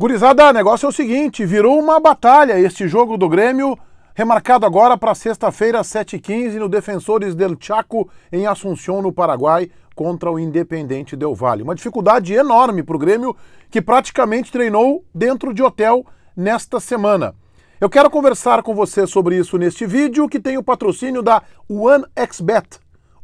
Gurizada, negócio é o seguinte, virou uma batalha este jogo do Grêmio, remarcado agora para sexta-feira, 7h15, no Defensores del Chaco, em Assunção, no Paraguai, contra o Independente Del Vale. Uma dificuldade enorme para o Grêmio, que praticamente treinou dentro de hotel nesta semana. Eu quero conversar com você sobre isso neste vídeo, que tem o patrocínio da OneXBet,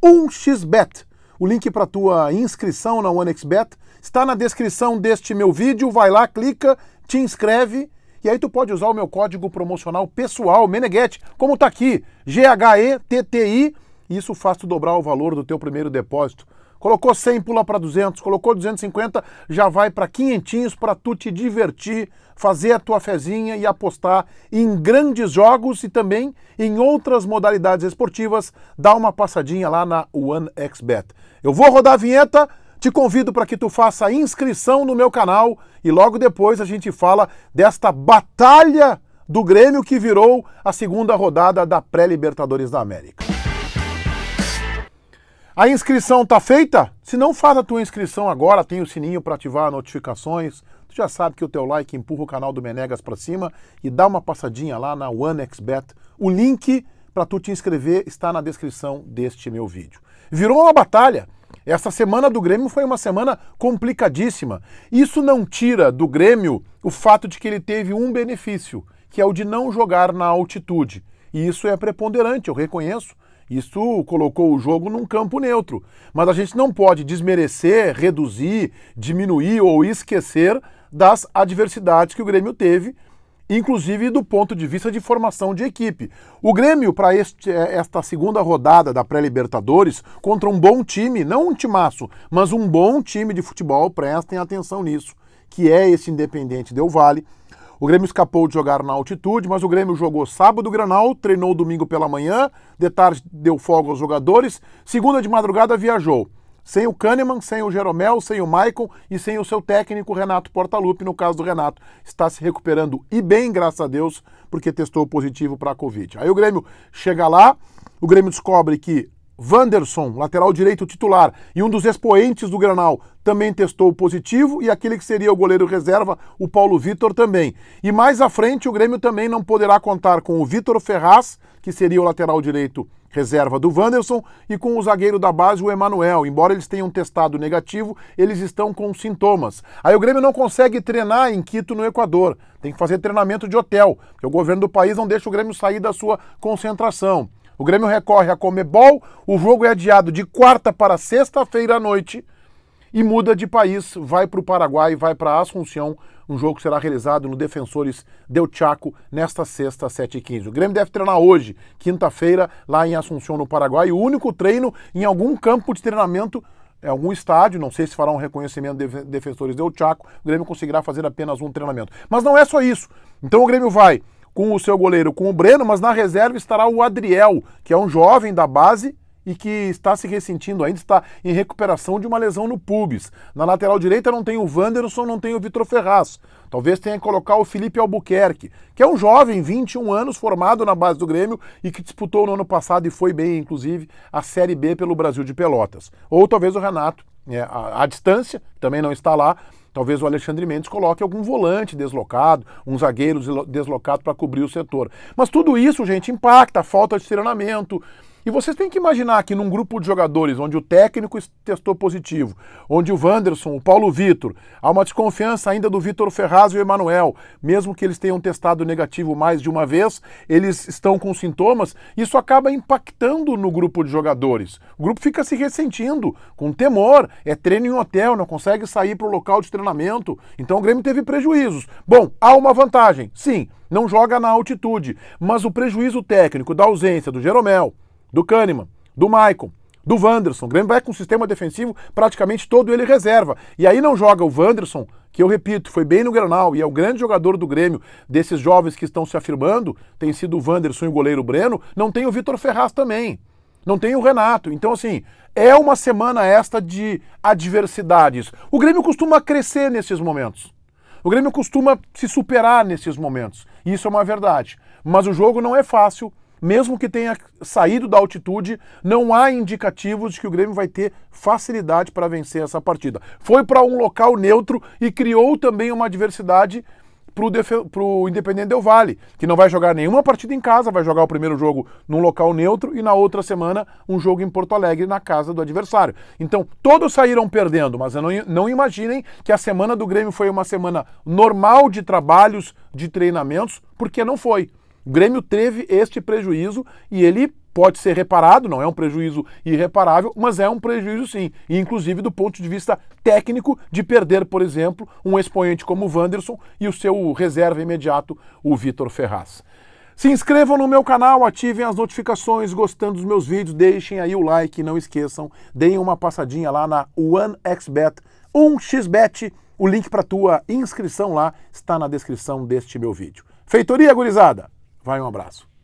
1xBet, o link para a tua inscrição na OneXBet está na descrição deste meu vídeo. Vai lá, clica, te inscreve e aí tu pode usar o meu código promocional pessoal Meneghetti, como está aqui, G H E T T I, isso faz tu dobrar o valor do teu primeiro depósito. Colocou 100, pula para 200. Colocou 250, já vai para quinhentinhos para tu te divertir, fazer a tua fezinha e apostar em grandes jogos e também em outras modalidades esportivas. Dá uma passadinha lá na OneXBet. Eu vou rodar a vinheta. Te convido para que tu faça a inscrição no meu canal e logo depois a gente fala desta batalha do Grêmio que virou a segunda rodada da Pré-Libertadores da América. A inscrição está feita? Se não, faz a tua inscrição agora, tem o sininho para ativar notificações. Tu já sabe que o teu like empurra o canal do Menegas para cima e dá uma passadinha lá na OneXBet. O link para tu te inscrever está na descrição deste meu vídeo. Virou uma batalha. Essa semana do Grêmio foi uma semana complicadíssima. Isso não tira do Grêmio o fato de que ele teve um benefício, que é o de não jogar na altitude. E isso é preponderante, eu reconheço isso colocou o jogo num campo neutro. Mas a gente não pode desmerecer, reduzir, diminuir ou esquecer das adversidades que o Grêmio teve, inclusive do ponto de vista de formação de equipe. O Grêmio, para é, esta segunda rodada da pré-Libertadores, contra um bom time, não um timaço, mas um bom time de futebol, prestem atenção nisso, que é esse Independente Del Vale o Grêmio escapou de jogar na altitude, mas o Grêmio jogou sábado o Granal, treinou domingo pela manhã, de tarde deu folga aos jogadores, segunda de madrugada viajou. Sem o Kahneman, sem o Jeromel, sem o Maicon e sem o seu técnico Renato Portaluppi, no caso do Renato, está se recuperando e bem, graças a Deus, porque testou positivo para a Covid. Aí o Grêmio chega lá, o Grêmio descobre que Vanderson, lateral direito titular e um dos expoentes do Granal, também testou positivo e aquele que seria o goleiro reserva, o Paulo Vitor também. E mais à frente o Grêmio também não poderá contar com o Vitor Ferraz, que seria o lateral direito reserva do Vanderson, e com o zagueiro da base, o Emanuel. Embora eles tenham testado negativo, eles estão com sintomas. Aí o Grêmio não consegue treinar em Quito, no Equador. Tem que fazer treinamento de hotel, porque o governo do país não deixa o Grêmio sair da sua concentração. O Grêmio recorre a Comebol, o jogo é adiado de quarta para sexta-feira à noite e muda de país, vai para o Paraguai, vai para Assunção, um jogo que será realizado no Defensores Del Chaco nesta sexta, 7h15. O Grêmio deve treinar hoje, quinta-feira, lá em Assunção, no Paraguai, o único treino em algum campo de treinamento é algum estádio, não sei se fará um reconhecimento de defensores del Chaco, o Grêmio conseguirá fazer apenas um treinamento. Mas não é só isso. Então o Grêmio vai com o seu goleiro, com o Breno, mas na reserva estará o Adriel, que é um jovem da base e que está se ressentindo ainda, está em recuperação de uma lesão no pubis. Na lateral direita não tem o Wanderson, não tem o Vitor Ferraz. Talvez tenha que colocar o Felipe Albuquerque, que é um jovem, 21 anos, formado na base do Grêmio e que disputou no ano passado e foi bem, inclusive, a Série B pelo Brasil de Pelotas. Ou talvez o Renato, né, à distância, também não está lá, Talvez o Alexandre Mendes coloque algum volante deslocado, um zagueiro deslocado para cobrir o setor. Mas tudo isso, gente, impacta a falta de treinamento. E vocês têm que imaginar que num grupo de jogadores onde o técnico testou positivo, onde o Wanderson, o Paulo Vitor, há uma desconfiança ainda do Vitor Ferraz e o Emanuel, mesmo que eles tenham testado negativo mais de uma vez, eles estão com sintomas, isso acaba impactando no grupo de jogadores. O grupo fica se ressentindo, com temor, é treino em hotel, não consegue sair para o local de treinamento. Então o Grêmio teve prejuízos. Bom, há uma vantagem, sim, não joga na altitude, mas o prejuízo técnico da ausência do Jeromel, do Kahneman, do Maicon, do Wanderson. O Grêmio vai com um sistema defensivo praticamente todo ele reserva. E aí não joga o Wanderson, que eu repito, foi bem no Granal e é o grande jogador do Grêmio, desses jovens que estão se afirmando, tem sido o Wanderson e o goleiro Breno, não tem o Vitor Ferraz também. Não tem o Renato. Então, assim, é uma semana esta de adversidades. O Grêmio costuma crescer nesses momentos. O Grêmio costuma se superar nesses momentos. Isso é uma verdade. Mas o jogo não é fácil mesmo que tenha saído da altitude, não há indicativos de que o Grêmio vai ter facilidade para vencer essa partida. Foi para um local neutro e criou também uma adversidade para o Independente Del Vale, que não vai jogar nenhuma partida em casa, vai jogar o primeiro jogo num local neutro e na outra semana um jogo em Porto Alegre na casa do adversário. Então todos saíram perdendo, mas não, não imaginem que a semana do Grêmio foi uma semana normal de trabalhos, de treinamentos, porque não foi. O Grêmio teve este prejuízo e ele pode ser reparado, não é um prejuízo irreparável, mas é um prejuízo sim, e inclusive do ponto de vista técnico de perder, por exemplo, um expoente como o Wanderson e o seu reserva imediato, o Vitor Ferraz. Se inscrevam no meu canal, ativem as notificações, gostando dos meus vídeos, deixem aí o like, não esqueçam, deem uma passadinha lá na OneXBet, 1xBet, o link para tua inscrição lá está na descrição deste meu vídeo. Feitoria, gurizada! Vai, um abraço.